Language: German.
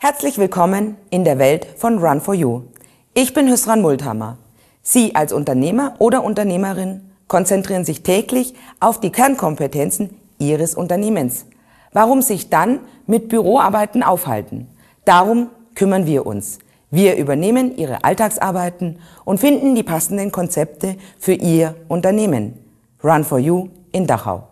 Herzlich willkommen in der Welt von Run for You. Ich bin Hüsran Multhammer. Sie als Unternehmer oder Unternehmerin konzentrieren sich täglich auf die Kernkompetenzen Ihres Unternehmens. Warum sich dann mit Büroarbeiten aufhalten? Darum kümmern wir uns. Wir übernehmen Ihre Alltagsarbeiten und finden die passenden Konzepte für Ihr Unternehmen. Run for You in Dachau.